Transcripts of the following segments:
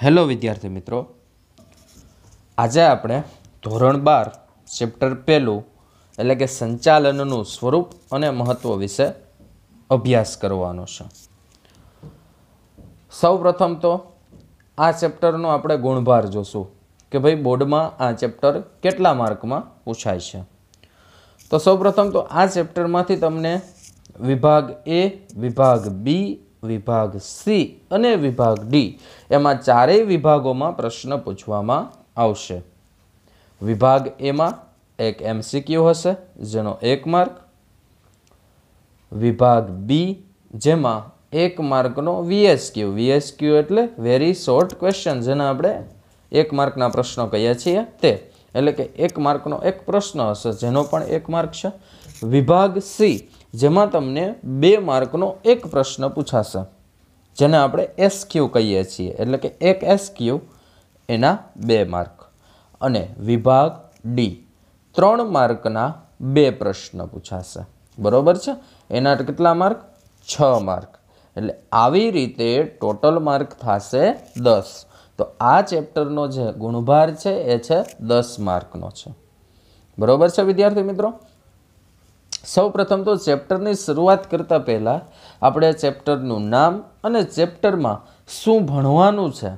hello વિદ્યાર્થી મિત્રો આજે આપણે ધોરણ બાર ચેપ્ટર પહેલું એટલે કે સંચાલનનું સ્વરૂપ અને મહત્ત્વ વિશે અભ્યાસ કરવાનો છે સૌ પ્રથમ તો આ ચેપ્ટરનો આપણે ગુણભાર જોશું કે ભાઈ બોર્ડમાં આ ચેપ્ટર કેટલા માર્કમાં પૂછાય છે તો સૌ પ્રથમ તો આ ચેપ્ટરમાંથી તમને વિભાગ એ વિભાગ બી વિભાગ સી અને વિભાગ ડી એમાં ચારેય વિભાગોમાં પ્રશ્ન પૂછવામાં આવશે વિભાગ એમાં એક એમસીક્યુ હશે જેનો એક માર્ક વિભાગ બી જેમાં એક માર્કનો વીએસક્યુ વીએસક્યુ એટલે વેરી શોર્ટ ક્વેશ્ચન જેને આપણે એક માર્કના પ્રશ્નો કહીએ છીએ તે એટલે કે એક માર્કનો એક પ્રશ્ન હશે જેનો પણ એક માર્ક છે વિભાગ સી જેમાં તમને બે માર્કનો એક પ્રશ્ન પૂછાશે જેને આપણે એસ ક્યુ કહીએ છીએ એટલે કે એક એસ ક્યુ એના બે માર્ક અને વિભાગ ડી ત્રણ માર્કના બે પ્રશ્ન પૂછાશે બરોબર છે એના કેટલા માર્ક છ માર્ક એટલે આવી રીતે ટોટલ માર્ક થશે દસ તો આ ચેપ્ટરનો જે ગુણભાર છે એ છે દસ માર્કનો છે બરોબર છે વિદ્યાર્થી મિત્રો સૌ પ્રથમ તો ચેપ્ટરની શરૂઆત કરતાં પહેલાં આપણે ચેપ્ટરનું નામ અને ચેપ્ટરમાં શું ભણવાનું છે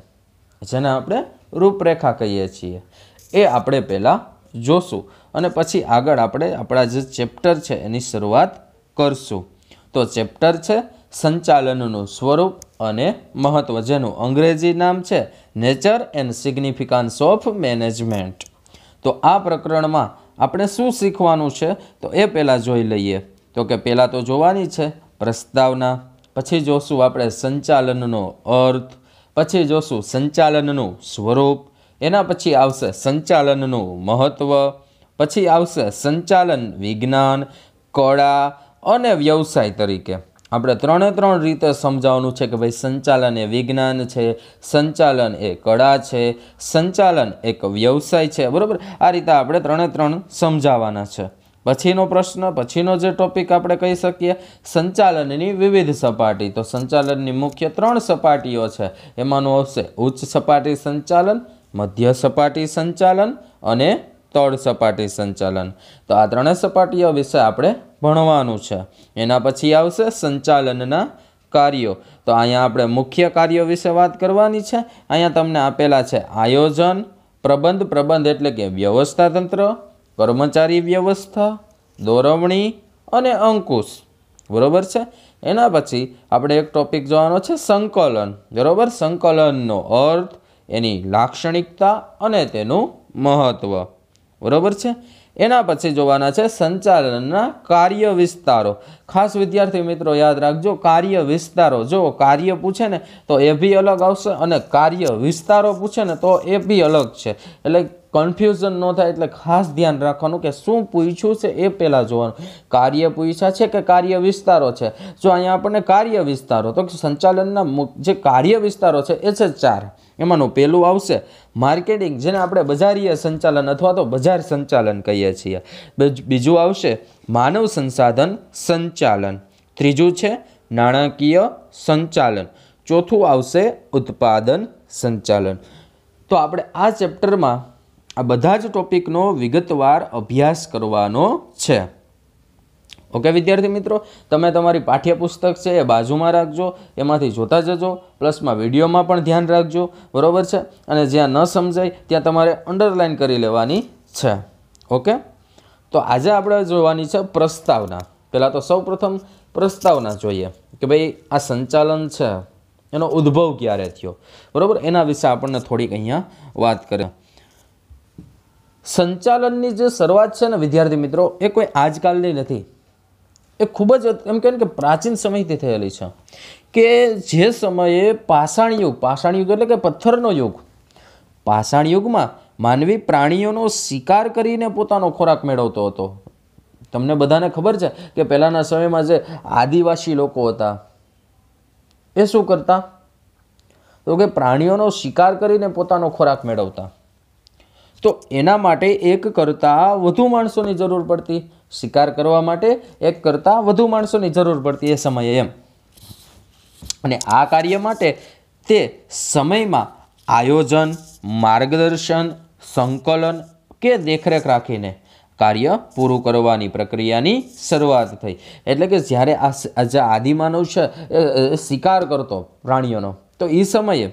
જેને આપણે રૂપરેખા કહીએ છીએ એ આપણે પહેલાં જોશું અને પછી આગળ આપણે આપણા જે ચેપ્ટર છે એની શરૂઆત કરશું તો ચેપ્ટર છે સંચાલનનું સ્વરૂપ અને મહત્ત્વ જેનું અંગ્રેજી નામ છે nature and significance of management તો આ પ્રકરણમાં આપણે શું શીખવાનું છે તો એ પહેલાં જોઈ લઈએ તો કે પહેલાં તો જોવાની છે પ્રસ્તાવના પછી જોશું આપણે સંચાલનનો અર્થ પછી જોશું સંચાલનનું સ્વરૂપ એના પછી આવશે સંચાલનનું મહત્ત્વ પછી આવશે સંચાલન વિજ્ઞાન કળા અને વ્યવસાય તરીકે આપણે ત્રણે ત્રણ રીતે સમજાવવાનું છે કે ભાઈ સંચાલન એ વિજ્ઞાન છે સંચાલન એ કળા છે સંચાલન એક વ્યવસાય છે બરાબર આ રીતે આપણે ત્રણે ત્રણ સમજાવવાના છે પછીનો પ્રશ્ન પછીનો જે ટોપિક આપણે કહી શકીએ સંચાલનની વિવિધ સપાટી તો સંચાલનની મુખ્ય ત્રણ સપાટીઓ છે એમાંનું આવશે ઉચ્ચ સપાટી સંચાલન મધ્ય સપાટી સંચાલન અને તળ સપાટી સંચાલન તો આ ત્રણેય સપાટીઓ વિશે આપણે ભણવાનું છે એના પછી આવશે સંચાલનના કાર્યો તો અહીંયા આપણે મુખ્ય કાર્યો વિશે વાત કરવાની છે અહીંયા તમને આપેલા છે આયોજન પ્રબંધ પ્રબંધ એટલે કે વ્યવસ્થા તંત્ર કર્મચારી વ્યવસ્થા દોરવણી અને અંકુશ બરાબર છે એના પછી આપણે એક ટોપિક જોવાનો છે સંકલન બરોબર સંકલનનો અર્થ એની લાક્ષણિકતા અને તેનું મહત્ત્વ બરોબર છે એના પછી જોવાના છે સંચાલનના કાર્ય વિસ્તારો ખાસ વિદ્યાર્થી મિત્રો યાદ રાખજો કાર્ય વિસ્તારો જો કાર્ય પૂછે ને તો એ બી અલગ આવશે અને કાર્ય વિસ્તારો પૂછે ને તો એ બી અલગ છે એટલે કન્ફ્યુઝન ન થાય એટલે ખાસ ધ્યાન રાખવાનું કે શું પૂછ્યું છે એ પહેલાં જોવાનું કાર્ય પૂછ્યા છે કે કાર્ય વિસ્તારો છે જો અહીંયા આપણને કાર્ય વિસ્તારો તો સંચાલનના જે કાર્ય વિસ્તારો છે એ છે ચાર એમાંનું પહેલું આવશે માર્કેટિંગ જેને આપણે બજારીય સંચાલન અથવા તો બજાર સંચાલન કહીએ છીએ બીજું આવશે માનવ સંસાધન સંચાલન ત્રીજું છે નાણાકીય સંચાલન ચોથું આવશે ઉત્પાદન સંચાલન તો આપણે આ ચેપ્ટરમાં આ બધા જ ટોપિકનો વિગતવાર અભ્યાસ કરવાનો છે ઓકે વિદ્યાર્થી મિત્રો તમે તમારી પાઠ્યપુસ્તક છે એ બાજુમાં રાખજો એમાંથી જોતા જજો પ્લસમાં વિડીયોમાં પણ ધ્યાન રાખજો બરાબર છે અને જ્યાં ન સમજાય ત્યાં તમારે અંડરલાઇન કરી લેવાની છે ઓકે તો આજે આપણે જોવાની છે પ્રસ્તાવના પહેલાં તો સૌપ્રથમ પ્રસ્તાવના જોઈએ કે ભાઈ આ સંચાલન છે એનો ઉદ્ભવ ક્યારે થયો બરાબર એના વિશે આપણને થોડીક અહીંયા વાત કરે સંચાલનની જે શરૂઆત છે ને વિદ્યાર્થી મિત્રો એ કોઈ આજકાલની નથી એ ખૂબ જ એમ ને કે પ્રાચીન સમયથી થયેલી છે કે જે સમયે પાષાણ યુગ પાષાણ યુગ એટલે કે પથ્થરનો યુગ પાષાણ યુગમાં માનવી પ્રાણીઓનો શિકાર કરીને પોતાનો ખોરાક મેળવતો હતો તમને બધાને ખબર છે કે પહેલાંના સમયમાં જે આદિવાસી લોકો હતા એ શું કરતા તો કે પ્રાણીઓનો શિકાર કરીને પોતાનો ખોરાક મેળવતા તો એના માટે એક કરતાં વધુ માણસોની જરૂર પડતી શિકાર કરવા માટે એક કરતાં વધુ માણસોની જરૂર પડતી એ સમયે એમ અને આ કાર્ય માટે તે સમયમાં આયોજન માર્ગદર્શન સંકલન કે દેખરેખ રાખીને કાર્ય પૂરું કરવાની પ્રક્રિયાની શરૂઆત થઈ એટલે કે જ્યારે આ જે આદિમાનવ છે એ શિકાર કરતો પ્રાણીઓનો તો એ સમયે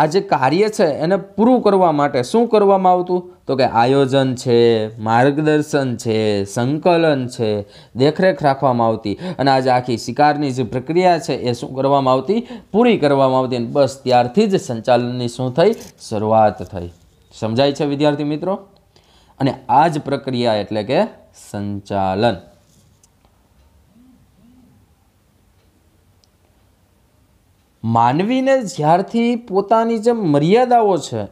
આ જે કાર્ય છે એને પૂરું કરવા માટે શું કરવામાં આવતું તો કે આયોજન છે માર્ગદર્શન છે સંકલન છે દેખરેખ રાખવામાં આવતી અને આજે આખી શિકારની જે પ્રક્રિયા છે એ શું કરવામાં આવતી પૂરી કરવામાં આવતી અને બસ ત્યારથી જ સંચાલનની શું થઈ શરૂઆત થઈ સમજાય છે વિદ્યાર્થી મિત્રો અને આ જ પ્રક્રિયા એટલે કે સંચાલન માનવીને જ્યારથી પોતાની જે મર્યાદાઓ છે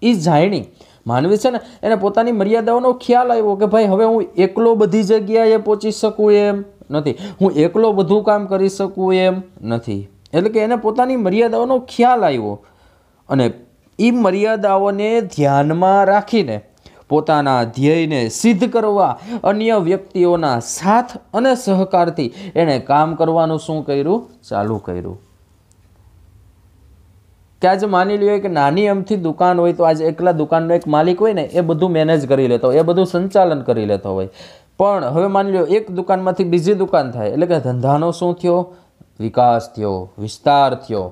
એ જાણી માનવી છે ને એને પોતાની મર્યાદાઓનો ખ્યાલ આવ્યો કે ભાઈ હવે હું એકલો બધી જગ્યાએ પહોંચી શકું એમ નથી હું એકલો બધું કામ કરી શકું એમ નથી એટલે કે એને પોતાની મર્યાદાઓનો ખ્યાલ આવ્યો અને એ મર્યાદાઓને ધ્યાનમાં રાખીને પોતાના ધ્યેયને સિદ્ધ કરવા અન્ય વ્યક્તિઓના સાથ અને સહકારથી એણે કામ કરવાનું શું કર્યું ચાલુ કર્યું કે આજે માની લ્યો કે નાની અમથી દુકાન હોય તો આજે એકલા દુકાનનો એક માલિક હોય ને એ બધું મેનેજ કરી લેતો હોય એ બધું સંચાલન કરી લેતો હોય પણ હવે માની લો એક દુકાનમાંથી બીજી દુકાન થાય એટલે કે ધંધાનો શું થયો વિકાસ થયો વિસ્તાર થયો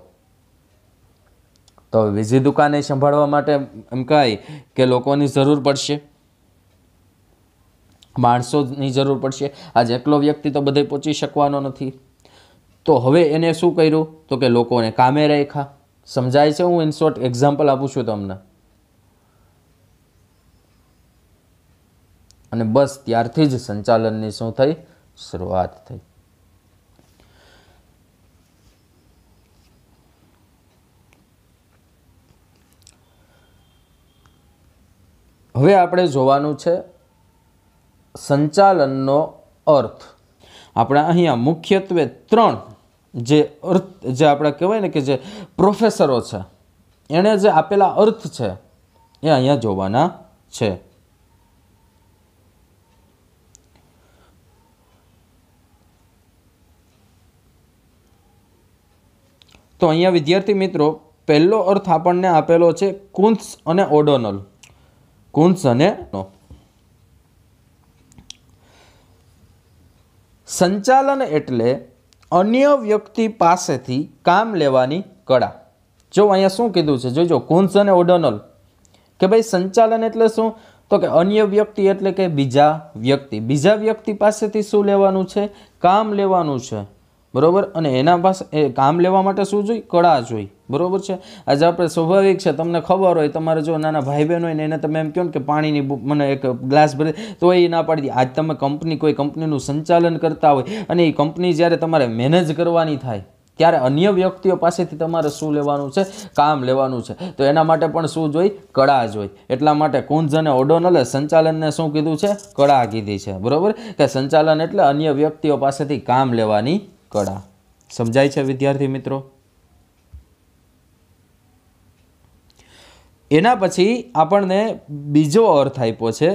તો બીજી દુકાને સંભાળવા માટે એમ કહે કે લોકોની જરૂર પડશે માણસોની જરૂર પડશે આજે એકલો વ્યક્તિ તો બધે પહોંચી શકવાનો નથી તો હવે એને શું કર્યું તો કે લોકોને કામે રાખ્યા સમજાય છે હું ઇન શોર્ટ એક્ઝામ્પલ આપું છું તમને અને બસ ત્યારથી જ સંચાલનની શું થઈ શરૂઆત થઈ હવે આપણે જોવાનું છે સંચાલનનો અર્થ આપણે અહીંયા મુખ્યત્વે ત્રણ જે અર્થ જે આપણે કહેવાય ને કે જે પ્રોફેસરો છે એણે જે આપેલા અર્થ છે એ અહીંયા જોવાના છે તો અહીંયા વિદ્યાર્થી મિત્રો પહેલો અર્થ આપણને આપેલો છે કુંસ અને ઓડોનલ કુંસ અને સંચાલન એટલે અન્ય વ્યક્તિ પાસેથી કામ લેવાની કળા જો અહીંયા શું કીધું છે જોજો કુન્સ અને ઓડોનલ કે ભાઈ સંચાલન એટલે શું તો કે અન્ય વ્યક્તિ એટલે કે બીજા વ્યક્તિ બીજા વ્યક્તિ પાસેથી શું લેવાનું છે કામ લેવાનું છે બરાબર અને એના પાસે એ કામ લેવા માટે શું જોઈએ કળા જોઈ બરોબર છે આજે આપણે સ્વાભાવિક છે તમને ખબર હોય તમારે જો નાના ભાઈ બહેન હોય ને એને તમે એમ કહો ને કે પાણીની મને એક ગ્લાસ ભરે તો એ ના પાડી આજ તમે કંપની કોઈ કંપનીનું સંચાલન કરતા હોય અને એ કંપની જ્યારે તમારે મેનેજ કરવાની થાય ત્યારે અન્ય વ્યક્તિઓ પાસેથી તમારે શું લેવાનું છે કામ લેવાનું છે તો એના માટે પણ શું જોઈ કળા જોઈ એટલા માટે કુંજ અને ઓડોનલે સંચાલનને શું કીધું છે કળા કીધી છે બરાબર કે સંચાલન એટલે અન્ય વ્યક્તિઓ પાસેથી કામ લેવાની કળા સમજાય છે વિદ્યાર્થી મિત્રો એના પછી આપણને બીજો અર્થ આપ્યો છે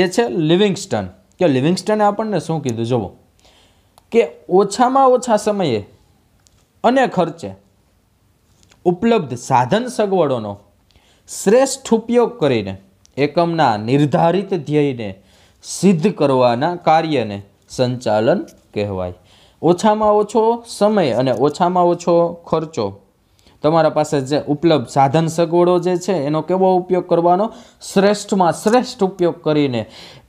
એ છે લિવિંગસ્ટન કે લિવિંગસ્ટને આપણને શું કીધું જુઓ કે ઓછામાં ઓછા સમયે અને ખર્ચે ઉપલબ્ધ સાધન સગવડોનો શ્રેષ્ઠ ઉપયોગ કરીને એકમના નિર્ધારિત ધ્યેયને સિદ્ધ કરવાના કાર્યને સંચાલન કહેવાય ઓછામાં ઓછો સમય અને ઓછામાં ઓછો ખર્ચો તમારા પાસે જે ઉપલબ્ધ સાધન સગવડો જે છે એનો કેવો ઉપયોગ કરવાનો શ્રેષ્ઠમાં શ્રેષ્ઠ ઉપયોગ કરીને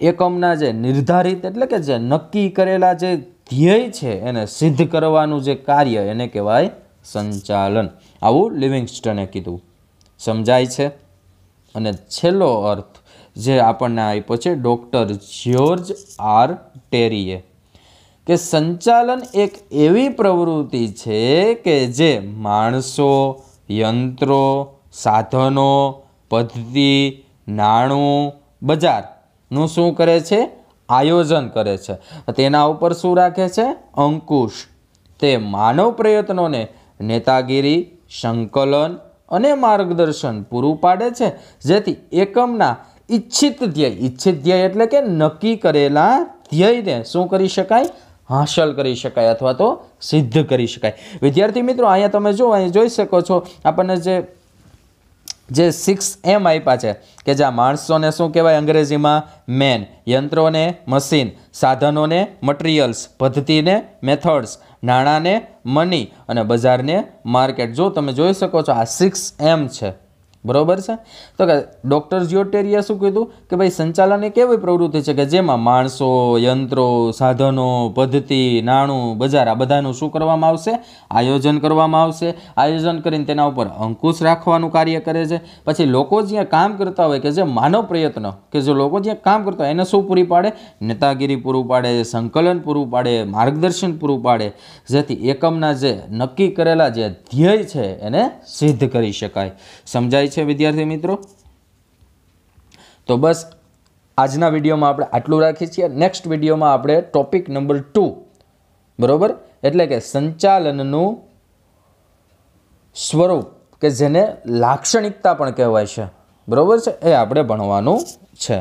એકમના જે નિર્ધારિત એટલે કે જે નક્કી કરેલા જે ધ્યેય છે એને સિદ્ધ કરવાનું જે કાર્ય એને કહેવાય સંચાલન આવું લિવિંગસ્ટને કીધું સમજાય છે અને છેલ્લો અર્થ જે આપણને આપ્યો છે ડૉક્ટર જ્યોર્જ આર ટેરીએ કે સંચાલન એક એવી પ્રવૃત્તિ છે કે જે માણસો યંત્રો સાધનો પદ્ધતિ નાણું બજારનું શું કરે છે આયોજન કરે છે તેના ઉપર શું રાખે છે અંકુશ તે માનવ પ્રયત્નોને નેતાગીરી સંકલન અને માર્ગદર્શન પૂરું પાડે છે જેથી એકમના ઈચ્છિત ધ્યેય ઈચ્છિત ધ્યેય એટલે કે નક્કી કરેલા ધ્યેયને શું કરી શકાય હાંસલ કરી શકાય અથવા તો સિદ્ધ કરી શકાય વિદ્યાર્થી મિત્રો અહીંયા તમે જો અહીં જોઈ શકો છો આપણને જે જે સિક્સ એમ આપ્યા છે કે જ્યાં માણસોને શું કહેવાય અંગ્રેજીમાં મેન યંત્રોને મશીન સાધનોને મટીરિયલ્સ પદ્ધતિને મેથડ્સ નાણાંને મની અને બજારને માર્કેટ જો તમે જોઈ શકો છો આ સિક્સ એમ છે બરોબર છે તો કે ડૉક્ટર જ્યોટેરિયા શું કીધું કે ભાઈ સંચાલન એક એવી પ્રવૃત્તિ છે કે જેમાં માણસો યંત્રો સાધનો પદ્ધતિ નાણું બજાર આ બધાનું શું કરવામાં આવશે આયોજન કરવામાં આવશે આયોજન કરીને તેના ઉપર અંકુશ રાખવાનું કાર્ય કરે છે પછી લોકો જ્યાં કામ કરતા હોય કે જે માનવ પ્રયત્ન કે જે લોકો જ્યાં કામ કરતા હોય એને શું પૂરી પાડે નેતાગીરી પૂરું પાડે સંકલન પૂરું પાડે માર્ગદર્શન પૂરું પાડે જેથી એકમના જે નક્કી કરેલા જે ધ્યેય છે એને સિદ્ધ કરી શકાય સમજાય છે જાય છે વિદ્યાર્થી મિત્રો તો બસ આજના વિડીયોમાં આપણે આટલું રાખીએ છીએ નેક્સ્ટ વિડીયોમાં આપણે ટોપિક નંબર ટુ બરોબર એટલે કે સંચાલનનું સ્વરૂપ કે જેને લાક્ષણિકતા પણ કહેવાય છે બરોબર છે એ આપણે ભણવાનું છે